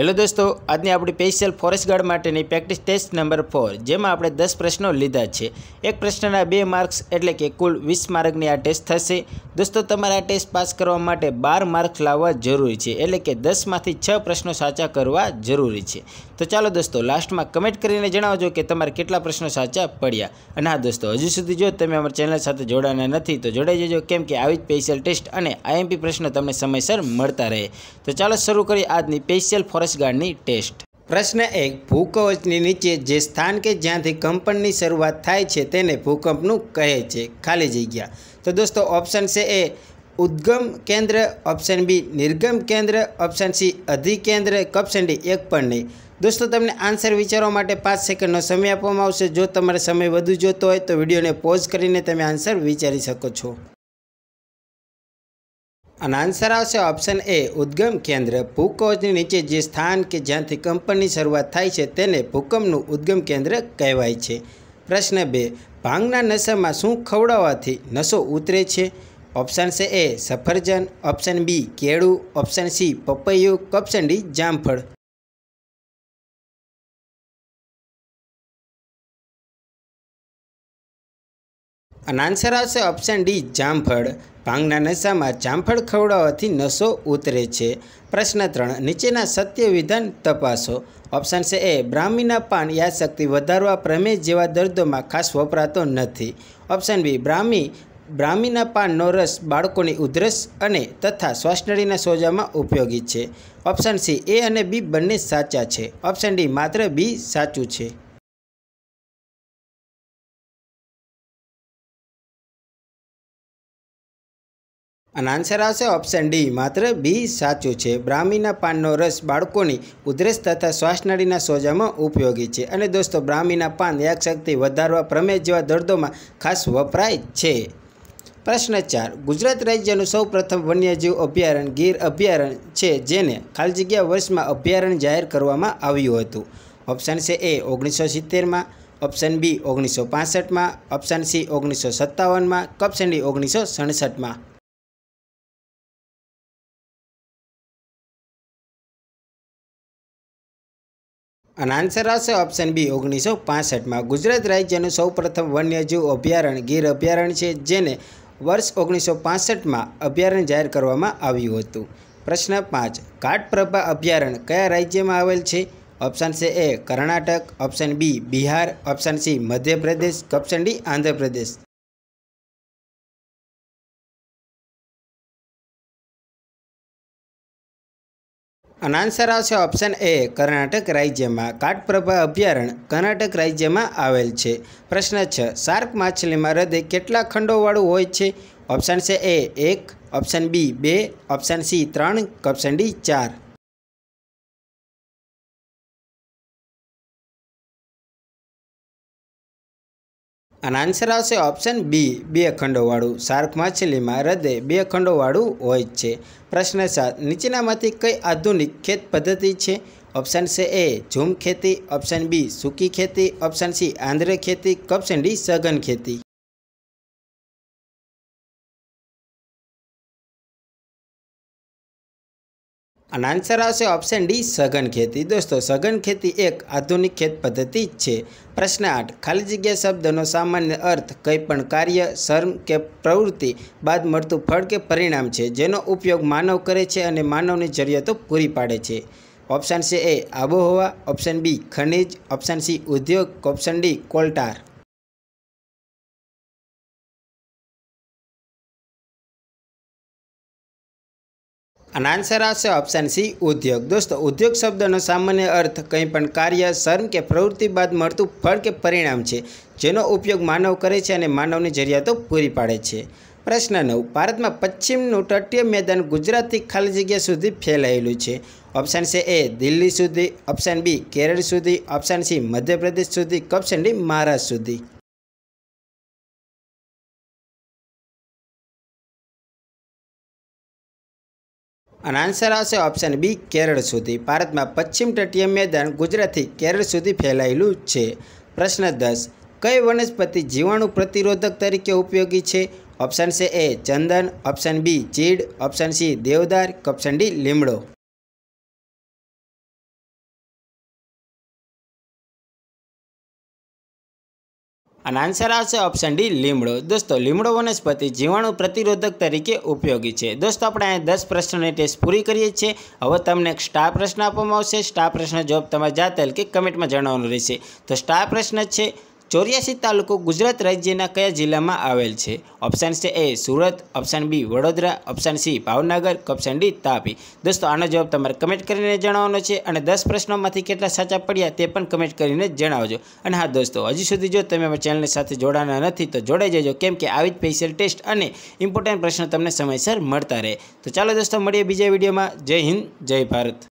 hello દોસ્તો આજની આપણી સ્પેશિયલ ફોરેસ્ટ ગાર્ડ માટેની પ્રેક્ટિસ ટેસ્ટ નંબર ફોર જેમાં આપણે દસ પ્રશ્નો લીધા છે એક પ્રશ્નના બે માર્ક્સ એટલે કે કુલ વીસ માર્કની આ ટેસ્ટ થશે દોસ્તો તમારે આ ટેસ્ટ પાસ કરવા માટે બાર માર્ક્સ લાવવા જરૂરી છે એટલે કે દસમાંથી છ પ્રશ્નો સાચા કરવા જરૂરી છે તો ચાલો દોસ્તો લાસ્ટમાં કમેન્ટ કરીને જણાવજો કે તમારે કેટલા પ્રશ્નો સાચા પડ્યા અને હા દોસ્તો હજુ સુધી જો તમે અમારી ચેનલ સાથે જોડાના નથી તો જોડાઈ જજો કેમ કે આવી જ સ્પેશિયલ ટેસ્ટ અને આઈએમપી પ્રશ્ન તમને સમયસર મળતા રહે તો ચાલો શરૂ કરીએ આજની સ્પેશિયલ ફોરેસ્ટ ગાર્ડની ટેસ્ટ પ્રશ્ન એક ભૂકવચની નીચે જે સ્થાન કે જ્યાંથી કંપનની શરૂઆત થાય છે તેને ભૂકંપનું કહે છે ખાલી જગ્યા તો દોસ્તો ઓપ્શન છે એ ઉદ્ગમ કેન્દ્ર ઓપ્શન બી નિર્ગમ કેન્દ્ર ઓપ્શન સી અધિકેન્દ્ર ઓપ્શન ડી એક પણ નહીં દોસ્તો તમને આન્સર વિચારવા માટે પાંચ સેકન્ડનો સમય આપવામાં આવશે જો તમારે સમય વધુ જોતો હોય તો વિડીયોને પોઝ કરીને તમે આન્સર વિચારી શકો છો અને આન્સર આવશે ઓપ્શન એ ઉદ્ગમ કેન્દ્ર ભૂકોજની નીચે જે સ્થાન કે જ્યાંથી કંપનની શરૂઆત થાય છે તેને ભૂકંપનું ઉદ્ગમ કેન્દ્ર કહેવાય છે પ્રશ્ન બે ભાંગના નશામાં શું ખવડાવવાથી નશો ઉતરે છે ઓપ્શન છે એ સફરજન ઓપ્શન બી કેળું ઓપ્શન સી પપૈયું ઓપ્શન ડી જામફળ અને આન્સર આવશે ઓપ્શન ડી જામફળ ભાંગના નશામાં જામફળ ખવડાવવાથી નશો ઉતરે છે પ્રશ્ન ત્રણ નીચેના સત્ય વિધાન તપાસો ઓપ્શન છે એ બ્રાહ્મીના પાન યાદશક્તિ વધારવા પ્રમેય જેવા દર્દોમાં ખાસ વપરાતો નથી ઓપ્શન બી બ્રાહ્મી બ્રાહ્મીના પાનનો રસ બાળકોની ઉધરસ અને તથા શ્વાસનળીના સોજામાં ઉપયોગી છે ઓપ્શન સી એ અને બી બંને સાચા છે ઓપ્શન ડી માત્ર બી સાચું છે અને આન્સર આવશે ઓપ્શન ડી માત્ર બી સાચું છે બ્રાહ્મીના પાનનો રસ બાળકોની ઉધરસ તથા શ્વાસનળીના સોજામાં ઉપયોગી છે અને દોસ્તો બ્રાહ્મીના પાન યાદશક્તિ વધારવા પ્રમેય જેવા દર્દોમાં ખાસ વપરાય છે પ્રશ્ન ચાર ગુજરાત રાજ્યનું સૌ પ્રથમ વન્યજીવ અભયારણ્ય ગીર અભયારણ્ય છે જેને ખાલી જગ્યા વર્ષમાં અભયારણ્ય જાહેર કરવામાં આવ્યું હતું ઓપ્શન છે એ ઓગણીસો સિત્તેરમાં ઓપ્શન બી ઓગણીસો પાસઠમાં ઓપ્શન સી ઓગણીસો સત્તાવનમાં ઓપ્શન ડી ઓગણીસો સડસઠમાં અને આન્સર આવશે ઓપ્શન બી ઓગણીસો પાસઠમાં ગુજરાત રાજ્યનું સૌ પ્રથમ વન્યજીવ અભયારણ્ય ગીર અભયારણ્ય છે જેને વર્ષ ઓગણીસો પાસઠમાં અભયારણ્ય જાહેર કરવામાં આવ્યું હતું પ્રશ્ન પાંચ ઘાટપ્રભા અભયારણ્ય કયા રાજ્યમાં આવેલ છે ઓપ્શન છે A Karnataka option B Bihar option C Madhya Pradesh option D Andhra Pradesh અને આન્સર આવશે ઓપ્શન એ કર્ણાટક રાજ્યમાં કાટપ્રભા અભયારણ્ય કર્ણાટક રાજ્યમાં આવેલ છે પ્રશ્ન છ શાર્ક માછલીમાં હૃદય કેટલા ખંડોવાળું હોય છે ઓપ્શન છે એ એક ઓપ્શન બી બે ઓપ્શન સી ત્રણ ઓપ્શન ડી ચાર અને આન્સર આવશે ઓપ્શન બી બે ખંડોવાળું શાર્ક માછલીમાં હૃદય બે ખંડોવાળું હોય છે પ્રશ્ન સાત નીચેનામાંથી કઈ આધુનિક ખેત પદ્ધતિ છે ઓપ્શન સે એ ઝૂમ ખેતી ઓપ્શન બી સૂકી ખેતી ઓપ્શન સી આંધ્ર ખેતી ઓપ્શન ડી સઘન ખેતી અને આન્સર આવશે ઓપ્શન ડી સઘન ખેતી દોસ્તો સઘન ખેતી એક આધુનિક ખેત પદ્ધતિ જ છે પ્રશ્ન આઠ ખાલી જગ્યા શબ્દનો સામાન્ય અર્થ કંઈ પણ કાર્ય શ્રમ કે પ્રવૃત્તિ બાદ મળતું ફળ કે પરિણામ છે જેનો ઉપયોગ માનવ કરે છે અને માનવની જરૂરિયાતો પૂરી પાડે છે ઓપ્શન સી એ આબોહવા ઓપ્શન બી ખનિજ ઓપ્શન સી ઉદ્યોગ ઓપ્શન ડી કોલ્ટાર અને આન્સર આવશે ઓપ્શન સી ઉદ્યોગ દોસ્તો ઉદ્યોગ શબ્દનો સામાન્ય અર્થ કંઈ પણ કાર્ય શ્રમ કે પ્રવૃત્તિ બાદ મળતું ફળ કે પરિણામ છે જેનો ઉપયોગ માનવ કરે છે અને માનવની જરૂરિયાતો પૂરી પાડે છે પ્રશ્ન નવ ભારતમાં પશ્ચિમનું તટીય મેદાન ગુજરાતથી ખાલી જગ્યા સુધી ફેલાયેલું છે ઓપ્શન છે એ દિલ્હી સુધી ઓપ્શન બી કેરળ સુધી ઓપ્શન સી મધ્યપ્રદેશ સુધી ઓપ્શન ડી મહારાષ્ટ્ર સુધી અને આન્સર આવશે ઓપ્શન બી કેરળ સુધી ભારતમાં પશ્ચિમ તટીય મેદાન ગુજરાતથી કેરળ સુધી ફેલાયેલું છે પ્રશ્ન દસ કઈ વનસ્પતિ જીવાણુ પ્રતિરોધક તરીકે ઉપયોગી છે ઓપ્શન છે એ ચંદન ઓપ્શન બી ચીડ ઓપ્શન સી દેવદાર ઓપ્શન ડી લીમડો અને આન્સર આવશે ઓપ્શન ડી લીમડો દોસ્તો લીમડો વનસ્પતિ જીવાણુ પ્રતિરોધક તરીકે ઉપયોગી છે દોસ્તો આપણે અહીંયા દસ પ્રશ્નોની ટેસ્ટ પૂરી કરીએ છીએ હવે તમને એક સ્ટાર પ્રશ્ન આપવામાં આવશે સ્ટાર પ્રશ્ન જવાબ તમારે જાતે કે કમેન્ટમાં જણાવવાનું રહેશે તો સ્ટાર પ્રશ્ન છે ચોર્યાસી તાલુકો ગુજરાત રાજ્યના કયા જિલ્લામાં આવેલ છે ઓપ્શન છે A Surat option B Vadodara option C Bhavnagar option D Tapi દોસ્તો આનો જવાબ તમારે કમેન્ટ કરીને જણાવવાનો છે અને દસ પ્રશ્નોમાંથી કેટલા સાચા પડ્યા તે પણ કમેન્ટ કરીને જણાવજો અને હા દોસ્તો હજી સુધી જો તમે ચેનલની સાથે જોડાના નથી તો જોડાઈ જજો કેમ કે આવી જ સ્પેશિયલ ટેસ્ટ અને ઇમ્પોર્ટન્ટ પ્રશ્નો તમને સમયસર મળતા રહે તો ચાલો દોસ્તો મળીએ બીજા વિડીયોમાં જય હિન્દ જય ભારત